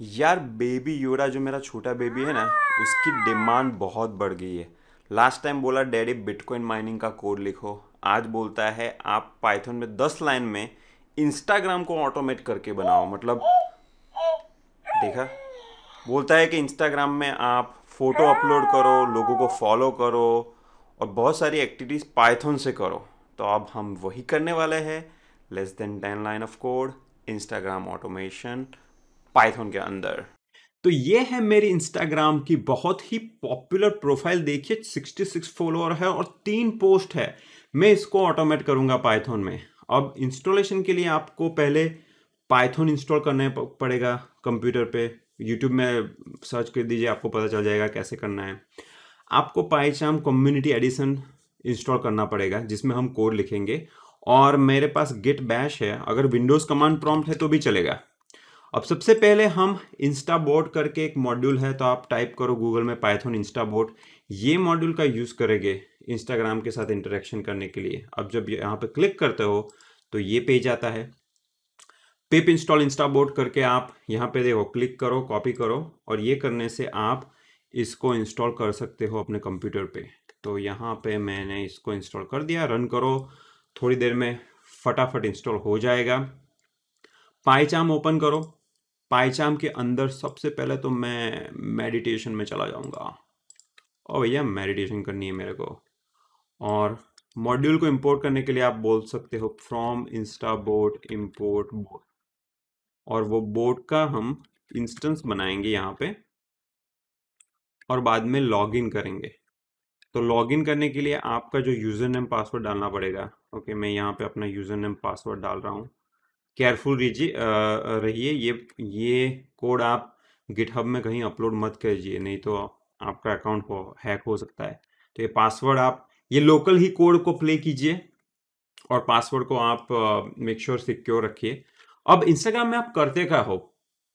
यार बेबी योरा जो मेरा छोटा बेबी है ना उसकी डिमांड बहुत बढ़ गई है लास्ट टाइम बोला डैडी बिटकॉइन माइनिंग का कोड लिखो आज बोलता है आप पाइथन में दस लाइन में इंस्टाग्राम को ऑटोमेट करके बनाओ मतलब देखा बोलता है कि इंस्टाग्राम में आप फ़ोटो अपलोड करो लोगों को फॉलो करो और बहुत सारी एक्टिविटीज़ पाइथन से करो तो अब हम वही करने वाले हैं less than ten line of code Instagram automation Python के अंदर तो ये है मेरी इंस्टाग्राम की बहुत ही पॉपुलर प्रोफाइल देखिए 66 फॉलोअर है और तीन पोस्ट है मैं इसको ऑटोमेट करूंगा पाइथन में अब इंस्टॉलेशन के लिए आपको पहले पाइथन इंस्टॉल करना पड़ेगा कंप्यूटर पे यूट्यूब में सर्च कर दीजिए आपको पता चल जाएगा कैसे करना है आपको पाईचाम कम्युनिटी एडिशन इंस्टॉल करना पड़ेगा जिसमें हम कोड लिखेंगे और मेरे पास गिट बैश है अगर विंडोज़ कमांड प्रॉम्प्ट है तो भी चलेगा अब सबसे पहले हम इंस्टाबोट करके एक मॉड्यूल है तो आप टाइप करो गूगल में पाइथन इंस्टाबोट ये मॉड्यूल का यूज़ करेंगे इंस्टाग्राम के साथ इंटरेक्शन करने के लिए अब जब यहाँ पर क्लिक करते हो तो ये पेज आता है पिप इंस्टॉल इंस्टाबोट करके आप यहाँ पे देखो क्लिक करो कॉपी करो और ये करने से आप इसको इंस्टॉल कर सकते हो अपने कंप्यूटर पे तो यहाँ पे मैंने इसको इंस्टॉल कर दिया रन करो थोड़ी देर में फटाफट इंस्टॉल हो जाएगा पाईचाम ओपन करो पाईचाम के अंदर सबसे पहले तो मैं मेडिटेशन में चला जाऊंगा और भैया मेडिटेशन करनी है मेरे को और मॉड्यूल को इंपोर्ट करने के लिए आप बोल सकते हो from insta bot import bot और वो बोट का हम इंस्टेंस बनाएंगे यहाँ पे और बाद में लॉगिन करेंगे तो लॉगिन करने के लिए आपका जो यूज़र नेम पासवर्ड डालना पड़ेगा ओके मैं यहाँ पे अपना यूज़र नेम पासवर्ड डाल रहा हूँ केयरफुल रहिए रहिए ये ये कोड आप गिटहब में कहीं अपलोड मत करिए नहीं तो आपका अकाउंट हो हैक हो सकता है तो ये पासवर्ड आप ये लोकल ही कोड को प्ले कीजिए और पासवर्ड को आप मेक श्योर सिक्योर रखिए अब इंस्टाग्राम में आप करते क्या हो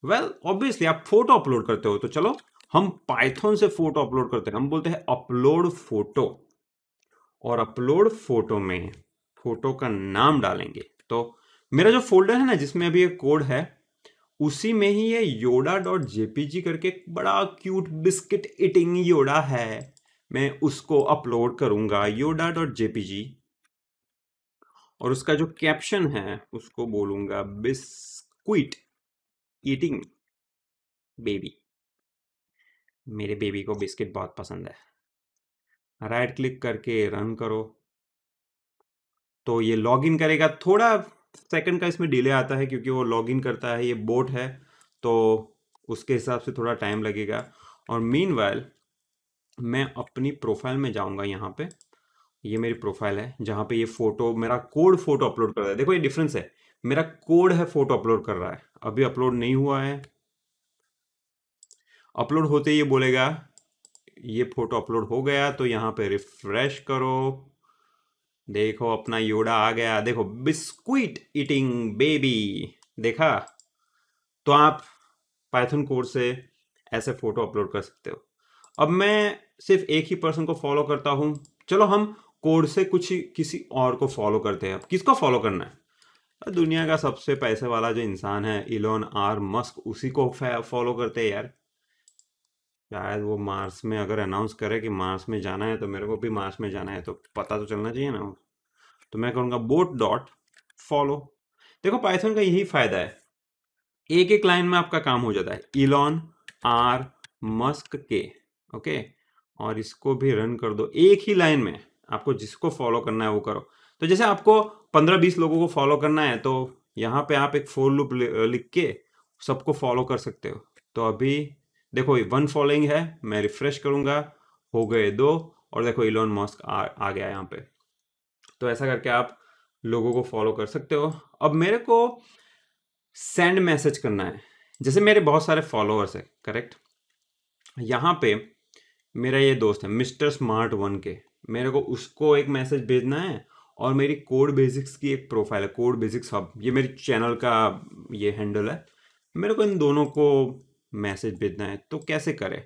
वेल well, ऑब्वियसली आप फोटो अपलोड करते हो तो चलो हम पाइथन से फोटो अपलोड करते हैं हम बोलते हैं अपलोड फोटो और अपलोड फोटो में फोटो का नाम डालेंगे तो मेरा जो फोल्डर है ना जिसमें अभी ये कोड है उसी में ही ये योडा डॉट जेपीजी करके बड़ा क्यूट बिस्किट इटिंग योडा है मैं उसको अपलोड करूंगा योडा डॉट जेपीजी और उसका जो कैप्शन है उसको बोलूंगा बिस्कुट ईटिंग बेबी मेरे बेबी को बिस्किट बहुत पसंद है राइट क्लिक करके रन करो तो ये इन करेगा थोड़ा सेकंड का इसमें डिले आता है क्योंकि वो लॉगिन करता है ये बोट है तो उसके हिसाब से थोड़ा टाइम लगेगा और मीन मैं अपनी प्रोफाइल में जाऊंगा यहाँ पे ये मेरी प्रोफाइल है जहाँ पे ये फोटो मेरा कोड फोटो अपलोड कर रहा है देखो ये डिफरेंस है मेरा कोड है फोटो अपलोड कर रहा है अभी अपलोड नहीं हुआ है अपलोड होते ही बोलेगा ये फोटो अपलोड हो गया तो यहाँ पे रिफ्रेश करो देखो अपना योडा आ गया देखो बिस्कुट ईटिंग बेबी देखा तो आप पाइथन कोड से ऐसे फोटो अपलोड कर सकते हो अब मैं सिर्फ एक ही पर्सन को फॉलो करता हूं चलो हम कोड से कुछ किसी और को फॉलो करते हैं अब किसको फॉलो करना है दुनिया का सबसे पैसे वाला जो इंसान है इलोन आर मस्क उसी को फॉलो करते हैं यार शायद वो मार्स में अगर अनाउंस करे कि मार्स में जाना है तो मेरे को भी मार्स में जाना है तो पता तो चलना चाहिए ना तो मैं कहूँगा बोट डॉट फॉलो देखो पाइथन का यही फायदा है एक एक लाइन में आपका काम हो जाता है इलॉन आर मस्क के ओके और इसको भी रन कर दो एक ही लाइन में आपको जिसको फॉलो करना है वो करो तो जैसे आपको पंद्रह बीस लोगों को फॉलो करना है तो यहाँ पे आप एक फोर लूप लिख के सबको फॉलो कर सकते हो तो अभी देखो ये वन फॉलोइंग है मैं रिफ्रेश करूंगा हो गए दो और देखो इलोन मॉस्क आ, आ गया यहाँ पे तो ऐसा करके आप लोगों को फॉलो कर सकते हो अब मेरे को सेंड मैसेज करना है जैसे मेरे बहुत सारे फॉलोअर्स हैं करेक्ट यहाँ पे मेरा ये दोस्त है मिस्टर स्मार्ट वन के मेरे को उसको एक मैसेज भेजना है और मेरी कोड बेसिक्स की एक प्रोफाइल है कोड बेसिक्स हब ये मेरी चैनल का ये हैंडल है मेरे को इन दोनों को मैसेज भेजना है तो कैसे करें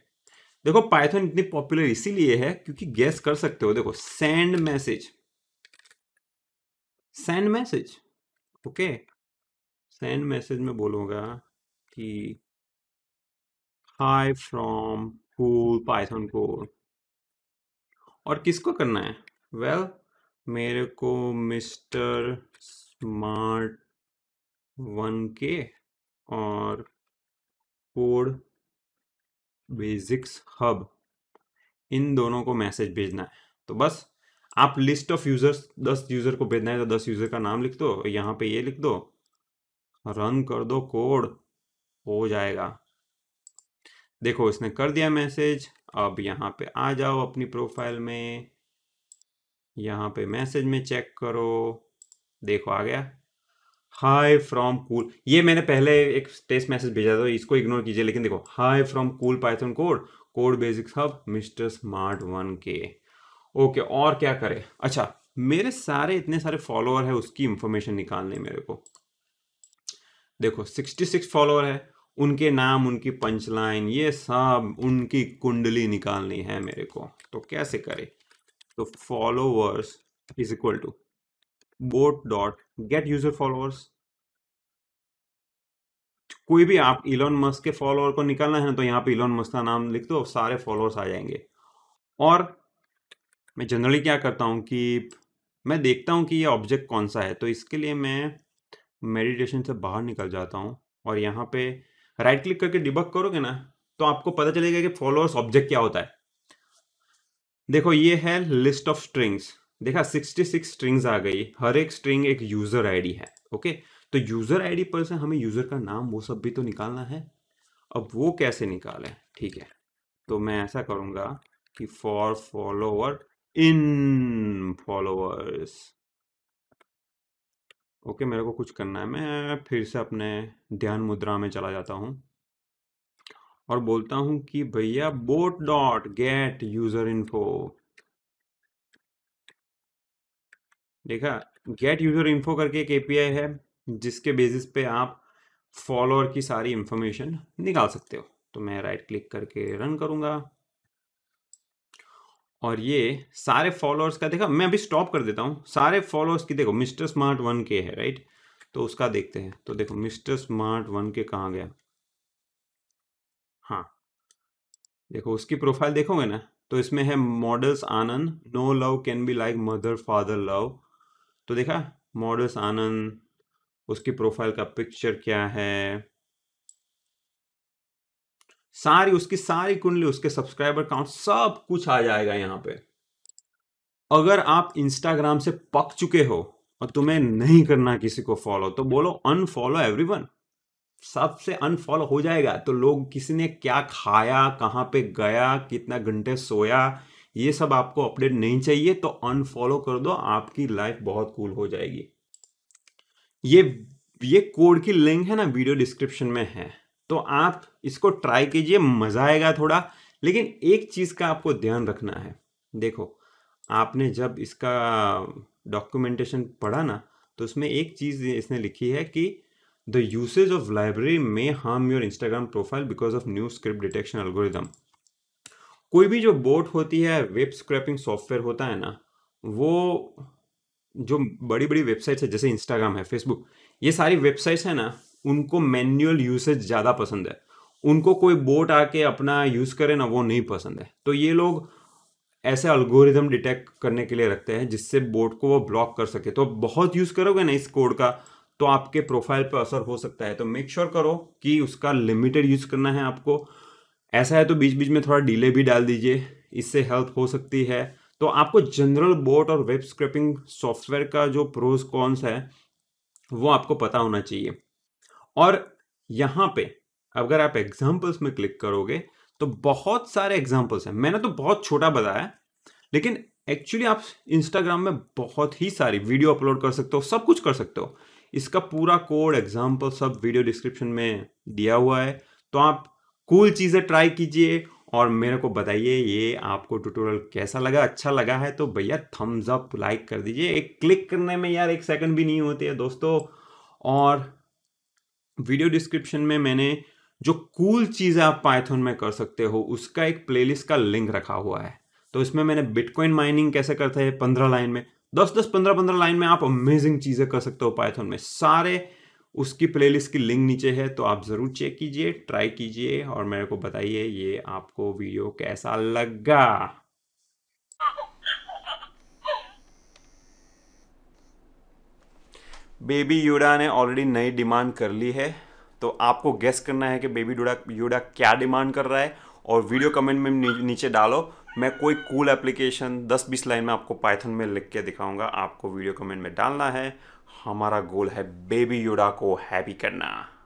देखो पाइथन इतनी पॉपुलर इसीलिए है क्योंकि गैस कर सकते हो देखो send message send message okay send message में बोलूंगा कि hi from cool Python code और किसको करना है वेल well, मेरे को मिस्टर स्मार्ट वन के और कोड बेसिक्स हब इन दोनों को मैसेज भेजना है तो बस आप लिस्ट ऑफ यूजर्स दस यूजर को भेजना है तो दस यूजर का नाम लिख दो यहाँ पे ये लिख दो रन कर दो कोड हो जाएगा देखो इसने कर दिया मैसेज अब यहाँ पे आ जाओ अपनी प्रोफाइल में यहाँ पे मैसेज में चेक करो देखो आ गया हाई फ्रॉम कूल ये मैंने पहले एक टेस्ट मैसेज भेजा था इसको इग्नोर कीजिए लेकिन देखो hi from cool Python code code basics hub mister smart one के ओके और क्या करें अच्छा मेरे सारे इतने सारे फॉलोअर है उसकी इंफॉर्मेशन निकालनी मेरे को देखो 66 फॉलोअर है उनके नाम उनकी पंचलाइन ये सब उनकी कुंडली निकालनी है मेरे को तो कैसे करें तो followers is equal to bot dot get user followers कोई भी आप इलॉन मस्क के फॉलोअर को निकालना है ना तो यहाँ पे इलॉन मस्क का नाम लिख दो सारे फॉलोअर्स आ जाएंगे और मैं जनरली क्या करता हूं कि मैं देखता हूं कि ये ऑब्जेक्ट कौन सा है तो इसके लिए मैं मेडिटेशन से बाहर निकल जाता हूं और यहाँ पे राइट क्लिक करके डिबक करोगे ना तो आपको पता चलेगा कि फॉलोअर्स ऑब्जेक्ट क्या होता है देखो ये है लिस्ट ऑफ स्ट्रिंग्स देखा 66 स्ट्रिंग्स आ गई हर एक स्ट्रिंग एक यूजर आईडी है ओके तो यूजर आईडी पर से हमें यूजर का नाम वो सब भी तो निकालना है अब वो कैसे निकालें ठीक है तो मैं ऐसा करूंगा कि for follower in followers okay मेरे को कुछ करना है मैं फिर से अपने ध्यान मुद्रा में चला जाता हूं और बोलता हूं कि भैया bot dot get user info देखा गेट यूजर इन्फो करके एक एपीआई है जिसके बेसिस पे आप फॉलोअर की सारी इंफॉर्मेशन निकाल सकते हो तो मैं राइट क्लिक करके रन करूंगा और ये सारे फॉलोअर्स का देखा मैं अभी स्टॉप कर देता हूँ सारे फॉलोअर्स की देखो मिस्टर स्मार्ट वन के है राइट तो उसका देखते हैं तो देखो मिस्टर स्मार्ट वन के कहाँ गया हाँ देखो उसकी प्रोफाइल देखोगे ना तो इसमें है मॉडल्स आनंद no love can be like mother father love तो देखा मॉडल्स आनंद उसकी प्रोफाइल का पिक्चर क्या है सारी उसकी सारी कुंडली उसके सब्सक्राइबर काउंट सब कुछ आ जाएगा यहां पे अगर आप इंस्टाग्राम से पक चुके हो और तुम्हें नहीं करना किसी को फॉलो तो बोलो अनफॉलो एवरीवन सबसे अनफॉलो हो जाएगा तो लोग किसी ने क्या खाया कहां पे गया कितना घंटे सोया ये सब आपको अपडेट नहीं चाहिए तो अनफॉलो कर दो आपकी लाइफ बहुत कूल हो जाएगी ये ये कोड की लिंक है ना वीडियो डिस्क्रिप्शन में है तो आप इसको ट्राई कीजिए मज़ा आएगा थोड़ा लेकिन एक चीज़ का आपको ध्यान रखना है देखो आपने जब इसका डॉक्यूमेंटेशन पढ़ा ना तो उसमें एक चीज़ इसने लिखी है कि the usage of library may harm your Instagram profile because of new script detection algorithm कोई भी जो बोट होती है वेब स्क्रैपिंग सॉफ्टवेयर होता है ना वो जो बड़ी बड़ी वेबसाइट्स है जैसे इंस्टाग्राम है फेसबुक ये सारी वेबसाइट्स है ना उनको मैनुअल यूसेज ज़्यादा पसंद है उनको कोई बोट आके अपना यूज़ करे ना वो नहीं पसंद है तो ये लोग ऐसे अल्गोरिदम डिटेक्ट करने के लिए रखते हैं जिससे बोट को वो ब्लॉक कर सके तो बहुत यूज़ करोगे ना इस कोड का तो आपके प्रोफाइल पर असर हो सकता है तो मेक श्योर sure करो कि उसका लिमिटेड यूज़ करना है आपको ऐसा है तो बीच बीच में थोड़ा डिले भी डाल दीजिए इससे हेल्प हो सकती है तो आपको जनरल बोट और वेब स्क्रैपिंग सॉफ्टवेयर का जो प्रोज कॉन्स है वो आपको पता होना चाहिए और यहाँ पे अगर आप एग्जाम्पल्स में क्लिक करोगे तो बहुत सारे एग्जाम्पल्स हैं मैंने तो बहुत छोटा बताया लेकिन एक्चुअली आप इंस्टाग्राम में बहुत ही सारी वीडियो अपलोड कर सकते हो सब कुछ कर सकते हो इसका पूरा कोड एग्जाम्पल सब वीडियो डिस्क्रिप्शन में दिया हुआ है तो आप कूल चीज़ें ट्राई कीजिए और मेरे को बताइए ये आपको ट्यूटोरियल कैसा लगा अच्छा लगा है तो भैया थम्स अप लाइक कर दीजिए एक क्लिक करने में यार एक सेकंड भी नहीं होते है दोस्तों और वीडियो डिस्क्रिप्शन में मैंने जो कूल चीज़ें आप पाइथन में कर सकते हो उसका एक प्लेलिस्ट का लिंक रखा हुआ है तो इसमें मैंने बिटकॉइन माइनिंग कैसे करते हैं पंद्रह लाइन में दस दस पंद्रह पंद्रह लाइन में आप अमेजिंग चीज़ें कर सकते हो पाइथन में सारे उसकी प्लेलिस्ट की लिंक नीचे है तो आप ज़रूर चेक कीजिए ट्राई कीजिए और मेरे को बताइए ये आपको वीडियो कैसा लगा बेबी यूडा ने ऑलरेडी नई डिमांड कर ली है तो आपको गेस करना है कि बेबी डूडा यूडा क्या डिमांड कर रहा है और वीडियो कमेंट में नीचे डालो मैं कोई कूल एप्लीकेशन 10-20 लाइन में आपको पाइथन में लिख के दिखाऊंगा आपको वीडियो कमेंट में डालना है हमारा गोल है बेबी युडा को हैप्पी करना